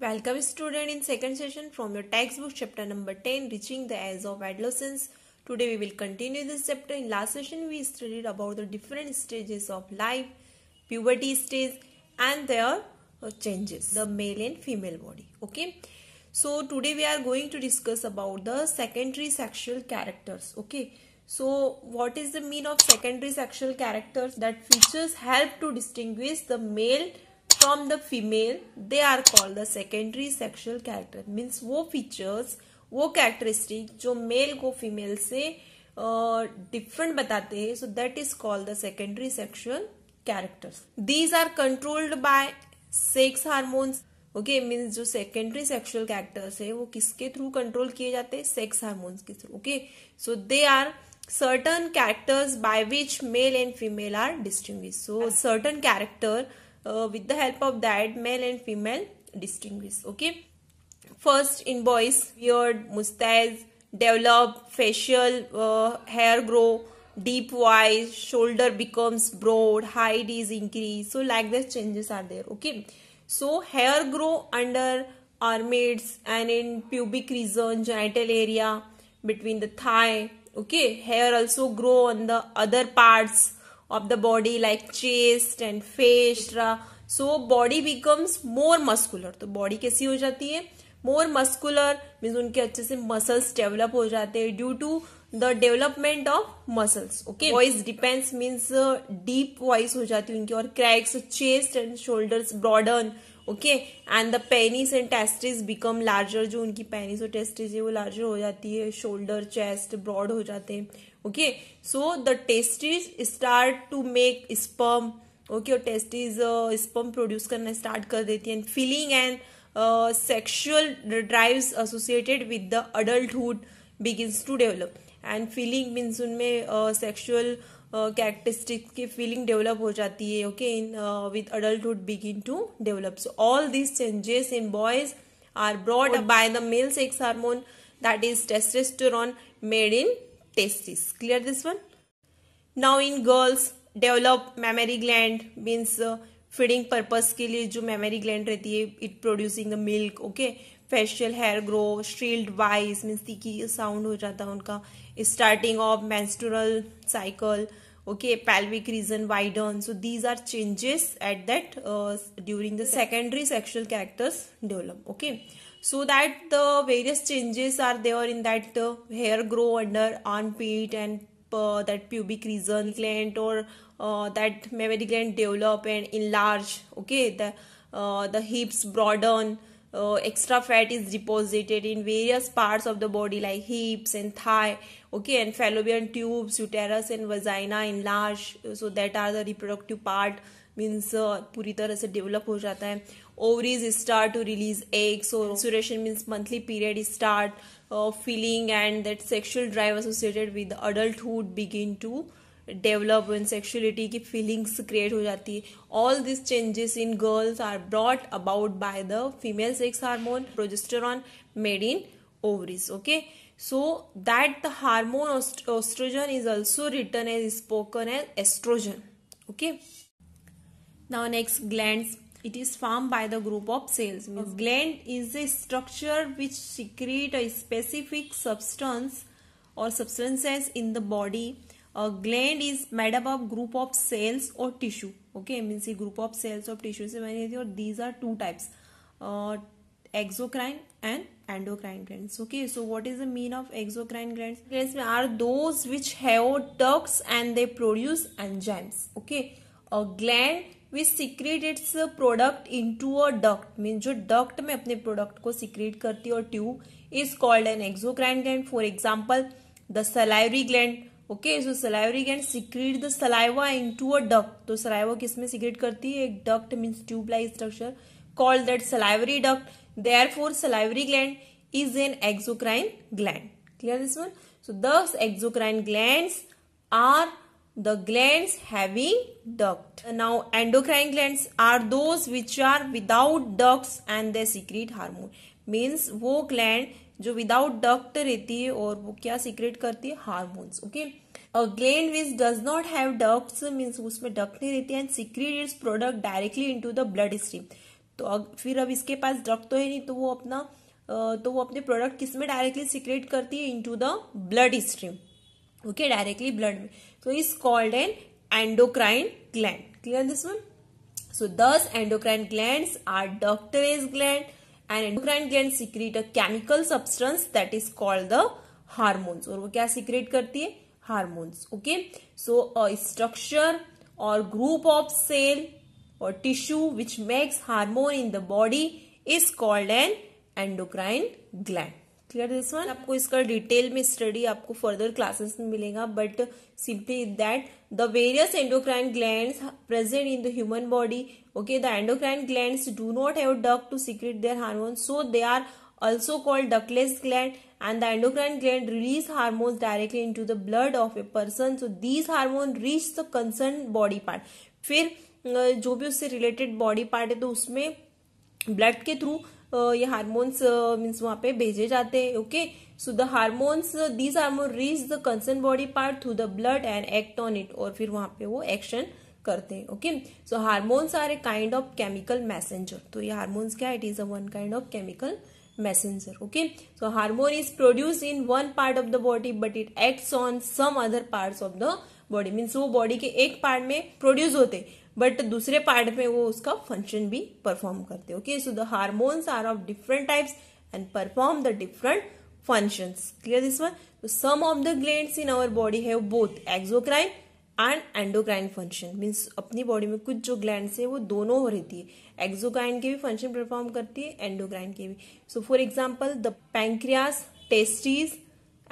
Welcome student in second session from your textbook chapter number 10 reaching the age of adolescence. Today we will continue this chapter. In last session we studied about the different stages of life, puberty stage and their uh, changes, the male and female body. Okay. So today we are going to discuss about the secondary sexual characters. Okay. So what is the mean of secondary sexual characters that features help to distinguish the male from the female they are called the secondary sexual character means वो features वो characteristic जो male को female से different uh, बताते हैं so that is called the secondary sexual characters these are controlled by sex hormones okay means जो सेकेंडरी sexual कैरेक्टर्स है वो किसके थ्रू कंट्रोल किए जाते हैं सेक्स हार्मोन्स के through okay so they are certain characters by which male and female are distinct so certain character uh, with the help of that male and female distinguish okay first in boys beard mustache develop facial uh, hair grow deep voice shoulder becomes broad height is increased so like this changes are there okay so hair grow under armpits and in pubic region genital area between the thigh okay hair also grow on the other parts of the body like chest and fascia so body becomes more muscular तो body कैसी हो जाती है more muscular means उनके अच्छे से muscles develop हो जाते हैं due to the development of muscles okay voice depends means deep voice हो जाती है उनकी और cracks chest and shoulders broaden okay and the penis and testis become larger जो उनकी पेनिस और टेस्टिस है वो लार्जर हो जाती है शोल्डर चेस्ट ब्रॉड हो जाते हैं okay so the testes start to make sperm okay और टेस्टिस स्पर्म प्रोड्यूस करना स्टार्ट कर देती है and feeling and sexual drive associated with the adulthood begins to develop and feeling means उनमें sexual uh, characteristics uh, की feeling develop हो जाती है okay in with adulthood begin to develop so all this changes in boys are broad by the males sex hormone that is testosterone made in Clear this one? Now in girls, develop mammary gland means uh, feeding purpose ke liye jo mammary gland rehti hai, it producing the milk, okay? Facial hair grow, shield wise means tiki sound ho jata unka. Starting of menstrual cycle, okay? Pelvic region widen. So these are changes at that uh, during the secondary sexual characters develop, okay? so that the various changes are there in that the hair grow under armpit and uh, that pubic region gland or uh, that mammary gland develop and enlarge okay the uh, the hips broaden uh, extra fat is deposited in various parts of the body like hips and thigh okay and fallopian tubes uterus and vagina enlarge uh, so that are the reproductive part means uh, puri tarah se develop ho jata hai ovaries start to release eggs so menstruation means monthly period start uh, feeling and that sexual drive associated with adulthood begin to develop in sexuality की feelings create हो जाती है all this changes in girls are brought about by the female sex hormone on made in ovaries okay so that the hormone oestrogen is also return as spoken as estrogen okay now next gland it is formed by the group of cells gland is a structure which secrete a specific specific or substances in the body gland is made up of group of cells और tissue okay means ये group of cells और tissue से बनी होती है और these are two types exocrine and endocrine gland okay so what is the mean of exocrine gland gland में are those which have ducts and they produce enzymes okay gland which secrete its product into a duct mean जो duct में अपने product को secrete करती है और tube is called an exocrine gland for example the salivary gland okay so salivary can secrete the saliva into a duct तो saliva किस में सिक्रेट करती है एक duct means tubelike structure called that salivary duct are for salivary gland is an exocrine gland clear this one so thus exocrine gland are the glands having duct now endocrine glands are those which are without ducts and they secrete hormone means वो gland जो without duct रहती है और वो क्या secrete करती है hormones okay gland which does not have ducts means उसमें डक्ट नहीं रहती and secrete its product directly into the blood stream तो अग, फिर अब इसके पास डक्ट तो है नहीं तो वो अपना तो वो अपने प्रोडक्ट किसमें डायरेक्टली सीक्रेट करती है into the blood stream okay directly blood में तो is called an endocrine gland clear this one so thus endocrine glands are ductile gland and endocrine gland secrete a chemical substance that is called the hormones और वो क्या secrete करती है hormones okay so structure or group of cell or tissue which makes hormone in the body is called an endocrine gland clear this one आपको इसका detail में study आपको further classes में मिलेगा but simply that the various endocrine gland present in the human body okay the endocrine gland do not have duct to secrete their hormone so they are also called ductless gland and the endocrine gland release hormones directly into the blood of a person so these hormone reach the concern body part फिर जो भी उससे related body part है तो उसमें blood के through ये hormones means वहां पे भेजे जाते हैं okay so the hormones these hormone reach the concern body part through the blood and act on it और फिर वहां पे वो एक्शन करते हैं okay so hormones are a kind of chemical messenger तो ये हार्मोन्स क्या it is a one kind of chemical messenger okay so hormone is produce in one part of the body but it acts on some other parts of the body means वो body के एक part में produce होते but दूसरे part में वो उसका function भी परफॉर्म करते okay so the hormones are of different types and perform the different function clear this one some of the glands in our body have both exocrine and endocrine function means अपनी body में कुछ जो gland है वो दोनों हो रहती है एक्सोक्राइन के भी फंक्शन परफॉर्म करती है एंडोग्राइन के भी so for example the pancreas testes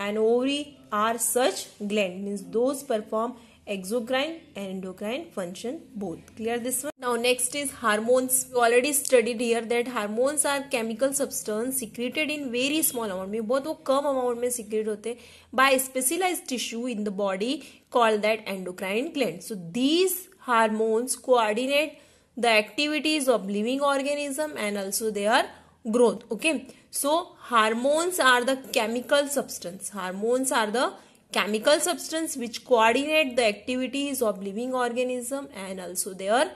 and ovary are such gland means those perform exocrine and endocrine function both. Clear this one? Now next is hormones. We already studied here that hormones are chemical substance secreted in very small amount में बहुत वो कम amount में secret by specialized tissue in the body called that endocrine gland. So these hormones coordinate the activities of living organism and also their growth. Okay. So hormones are the chemical substance. Hormones are the chemical substance which coordinate the activities of living organism and also their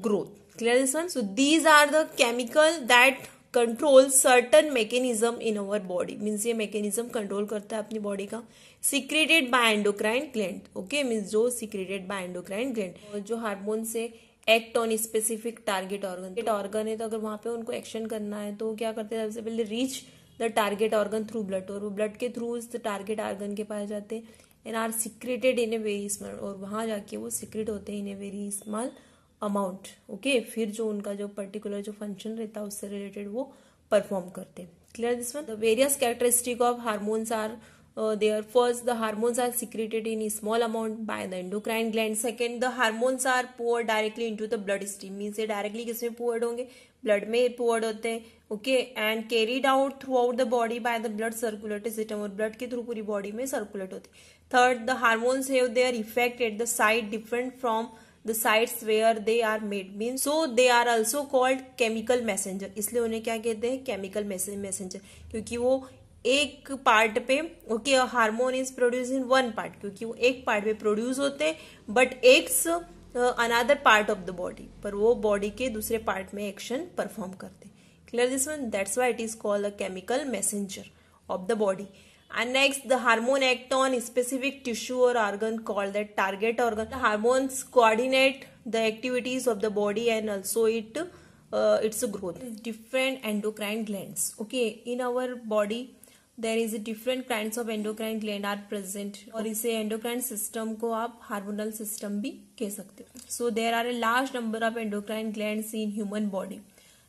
growth clear this one so these are the chemical that control certain mechanism in our body means ये mechanism control करता है अपनी body का secreted by endocrine gland okay means जो secreted by endocrine gland jo hormone se act on specific target organ target organ है तो अगर वहां पे उनको एक्शन करना है तो क्या करते हैं सबसे पहले reach the target organ through blood और वो ब्लड के थ्रू उस टारगेट ऑर्गन के पाए जाते हैं and are secreted in a very small और वहाँ जाके वो सिक्रेट होते हैं in a very small amount okay फिर जो उनका जो पर्टिकुलर जो फंक्शन रहता है उससे रिलेटेड वो परफॉर्म करते हैं clear this one various characteristic of hormones are are first the hormones are secreted in small amount by the endocrine gland second the hormones are pour directly into the blood stream means ये डायरेक्टली किसमें poured होंगे blood में poured होते हैं okay and carried out throughout the body by the blood circulatory system और blood के through पूरी बॉडी में सर्कुलेट होते third the hormones have their effect at the site different from the sites where they are made mean so they are also called chemical messenger इसलिए उन्हें क्या कहते हैं केमिकल मैसेंजर क्योंकि वो एक पार्ट पे okay hormone is produce in one part क्योंकि वो एक पार्ट पे प्रोड्यूस होते हैं but acts another part of the body पर वो बॉडी के दूसरे पार्ट में एक्शन परफॉर्म करते clear this one that's why it is called a chemical messenger of the body and next the hormone act on specific tissue or organ call that target organ hormones coordinate the activities of the body and also it its growth different endocrine gland okay in our body there is different kind of endocrine gland are present और इसे endocrine system को आप hormonal system भी कह सकते हो so there are a large number of endocrine gland in human body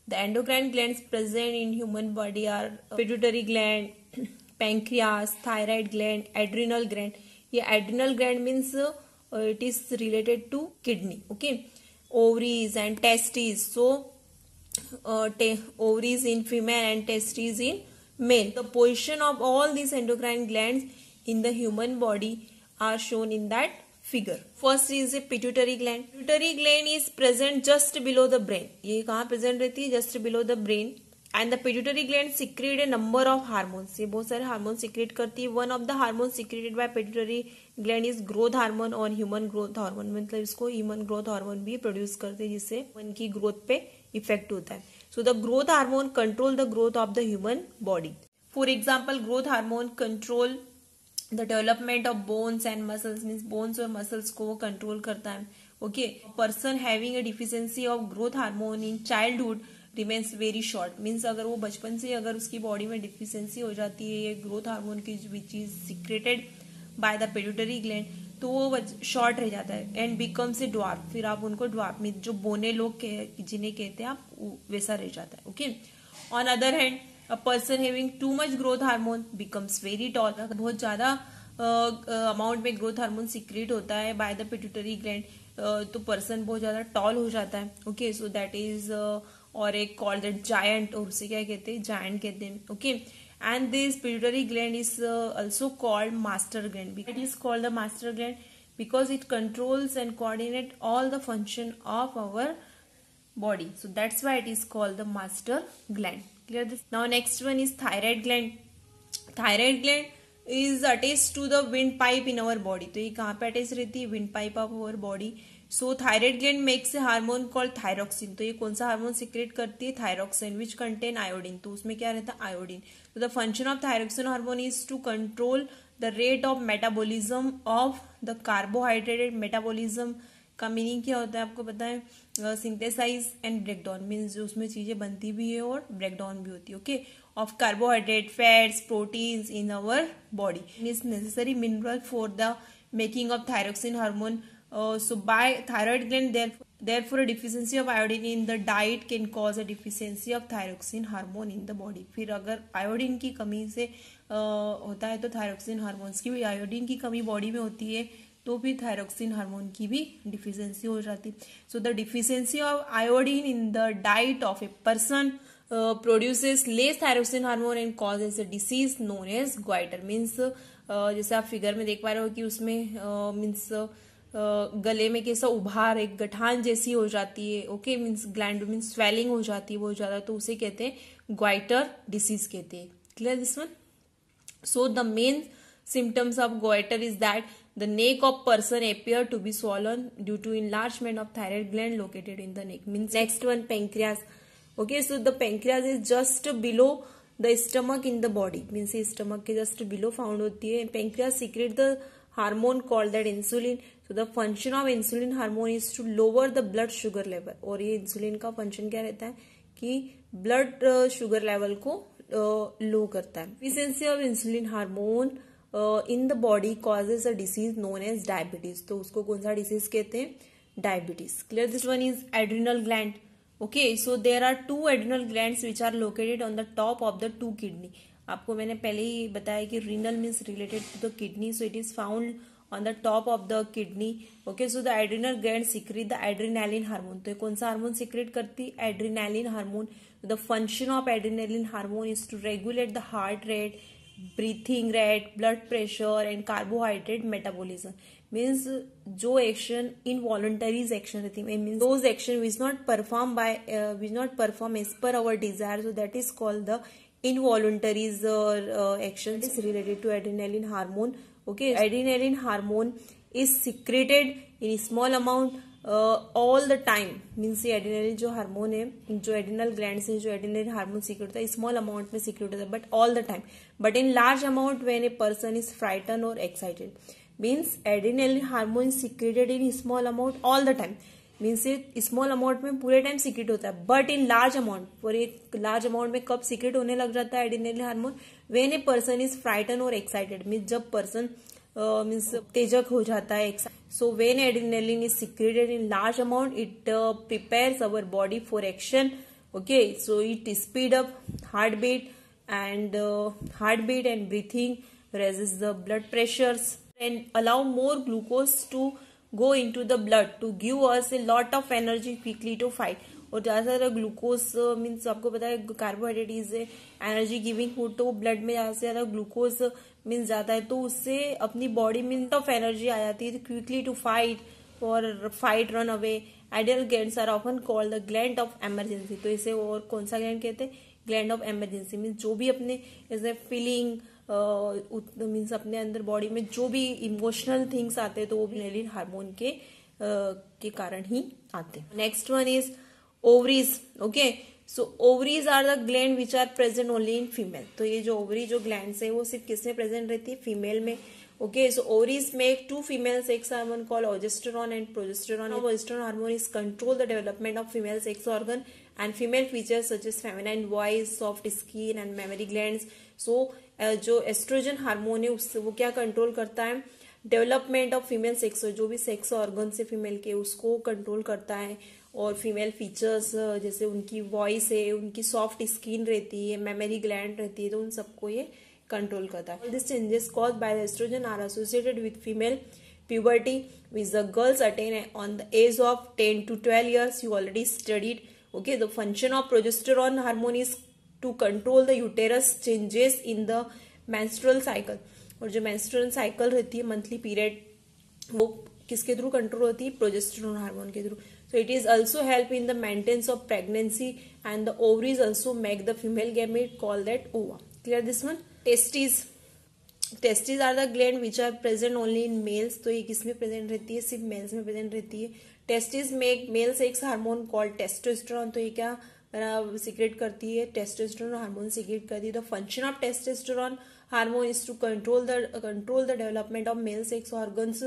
the endocrine gland present in human body are pituitary gland pancreas thyroid gland adrenal gland ये adrenal gland means it is related to kidney okay ovaries and testes so ovaries in female and testes in male. The position of all these endocrine glands in the human body are shown in that figure. First is a pituitary gland. Pituitary gland is present just below the brain. ये कहाँ present रहती है Just below the brain. And the pituitary gland secrete a number of hormones. ये बहुत सारे hormones secrete करती है. One of the hormones secreted by pituitary gland is growth hormone और human growth hormone. मतलब इसको human growth hormone भी produce करते हैं जिससे वन की growth पे इफेक्ट होता है so the growth hormone control the growth of the human body for example growth hormone control the development of bones and muscles means bones और muscles को कंट्रोल करता है okay person having a deficiency of growth hormone in childhood remains very short means अगर वो बचपन से अगर उसकी बॉडी में डिफिशियंसी हो जाती है ये ग्रोथ हार्मोन की which is secreted by the pituitary gland तो वो शॉर्ट रह जाता है एंड बिकम से डॉप फिर आप उनको डॉप में जो बोने लोग कह, जिन्हें कहते हैं आप वैसा रह जाता है okay on other hand a person having too much growth hormone becomes very tall बहुत ज्यादा अमाउंट में ग्रोथ हार्मोन सिक्रेट होता है बाय द पिट्यूटरी ग्लैंड तो पर्सन बहुत ज्यादा टॉल हो जाता है ओके सो दैट इज और एक कॉल्ड जायंट और उसे क्या कहते हैं जायंट कहते हैं okay okay? and this pituitary gland is uh, also called master gland it is called the master gland because it controls and coordinate all the function of our body so that's why it is called the master gland clear this now next one is thyroid gland thyroid gland is attached to the windpipe in our body So it is कहाँ पे attach रहती है windpipe of so thyroid gland makes a hormone called thyroxine तो ये कौन सा hormone secrete करती है थायरोक्सिन विच कंटेन आयोडीन तो उसमें क्या रहता है आयोडीन तो the function of thyroxine hormone is to control the rate of metabolism of the carbohydrated metabolism का मीनिंग क्या होता है आपको पता है सिंथेसाइज एंड ब्रेकडाउन मीन्स उसमें चीजें बनती भी है और ब्रेकडाउन भी होती है okay of carbohydrate fats proteins in our body means necessary mineral for the making of thyroxine hormone Uh, so by thyroid gland therefore, therefore a deficiency of iodine in the diet can cause a deficiency of thyroxine hormone in the body फिर अगर iodine की कमी से uh, होता है तो thyroxine hormones की भी आयोडीन की कमी बॉडी में होती है तो भी थायरोक्सिन हार्मोन की भी डिफिशियंसी हो जाती so the deficiency of iodine in the diet of a person produces less thyroxine hormone and causes a disease known as goitre means जैसे आप फिगर में देख पा रहे हो कि उसमें मीन्स uh, uh गले में कैसा उभार एक गठान जैसी हो जाती है okay means gland means swelling हो जाती है बहुत ज्यादा तो उसे कहते हैं ग्वाइटर डिसीज कहते हैं clear this one so the main symptoms of goitre is that the neck of person appear to be swollen due to enlargement of thyroid gland located in the neck means next one pancreas okay so the pancreas is just below the stomach in the body means stomach के just below found होती है pancreas secrete the hormone call that insulin so the function of insulin hormone is to lower the blood sugar level और ये insulin का function क्या रहता है कि ब्लड शुगर लेवल को लो uh, करता है deficiency of insulin hormone in the body causes a disease known as diabetes तो उसको कौन सा डिसीज कहते हैं diabetes clear this one is adrenal gland okay so there are two adrenal gland which are located on the top of the two kidney आपको मैंने पहले ही बताया कि renal means related to the kidney so it is found on the top of the kidney okay so the adrenal gland secrete the adrenaline hormone तो ये कौन सा हार्मोन secrete करती adrenaline hormone the function of adrenaline hormone is to regulate the heart rate breathing rate blood pressure and carbohydrate metabolism means जो action involuntaries action रहती है means those action which not perform by which not perform as per our desire so that is called the involuntary uh, uh, actions is related to adrenaline hormone okay adrenaline hormone is secreted in small amount all the time means ये adrenaline जो hormone है जो adrenal gland से जो एडिनेरिन hormone secrete होता है small amount में secrete होता है but all the time but in large amount when a person is frightened और excited means adrenaline hormone secreted in small amount all the time means ये small amount में पूरे time secret होता है but in large amount और एक large amount में कब सीक्रेट होने लग जाता है adrenaline hormone when a person is frightened or excited means jab person uh, means tejak ho jata hai so when adrenaline is secreted in large amount it uh, prepares our body for action okay so it speed up heartbeat and uh, heartbeat and breathing raises the blood pressures and allow more glucose to go into the blood to give us a lot of energy quickly to fight और ज़्यादा ज़्यादा glucose means आपको पता है carbohydrate is energy giving food तो blood में ज़्यादा से ज़्यादा ग्लूकोज मीन्स ज़्यादा है तो उससे अपनी बॉडी मीन ऑफ एनर्जी आ जाती है quickly to fight for fight run away ideal gland are often called the gland of emergency तो इसे और कौन सा ग्लैंड कहते हैं ग्लैंड ऑफ एमरजेंसी मीन्स जो भी अपने ए फीलिंग मीन्स अपने अंदर बॉडी में जो भी इमोशनल थिंग्स आते हैं तो वो ग्लैंडलिन हार्मोन के uh, के कारण ही आते हैं next one is ovaries okay so ovaries are the gland which are present only in female तो ये जो ओवरी जो ग्लैंड है वो सिर्फ किसमें प्रेजेंट रहती है फीमेल में okay so ovaries make two female sex hormone call oestrogen and progesterone oestrogen hormone is control the development of female sex organ and female feature such is feminine voice soft skin and mammary gland so जो oestrogen hormone है उससे वो क्या control करता है development of female sex जो भी sex organ से फीमेल के उसको कंट्रोल करता है और फीमेल फीचर्स जैसे उनकी वॉइस है उनकी सॉफ्ट स्किन रहती है मेमोरी ग्लैंड रहती है तो उन सबको ये कंट्रोल करता है this changes cause by oestrogen are associated with female puberty with the girls attain on the age of ten to twelve years you already studied okay the function of progesterone hormone is to control the uterus changes in the menstrual cycle और जो menstrual cycle रहती है monthly period वो किसके through control होती है progesterone hormone के through It is also help in the maintenance of pregnancy and the ovaries also make the female gamete call that ova. Clear this one? Testes. testes are the gland which are present only in males to ये किस में present rehti hai sirf males mein present rehti hai testes make males ek hormone called testosterone to ye kya secrete करती है testosterone hormone secrete करती है the function of testosterone hormone is to control the control the development of male sex organs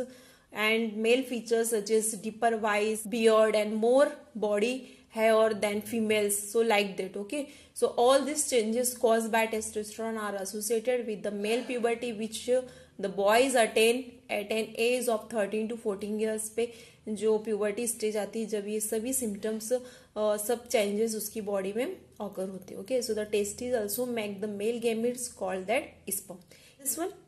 and male features such as deeper wise beard and more body hair than females so like that okay so all these changes caused by testosterone are associated with the male puberty which the boys attain at an age of 13 to 14 years पे जो puberty stage आती है जब ये सभी symptoms सब changes उसकी body में ऑकर होते हैं okay so the testes also make the male gametes call that sperm this one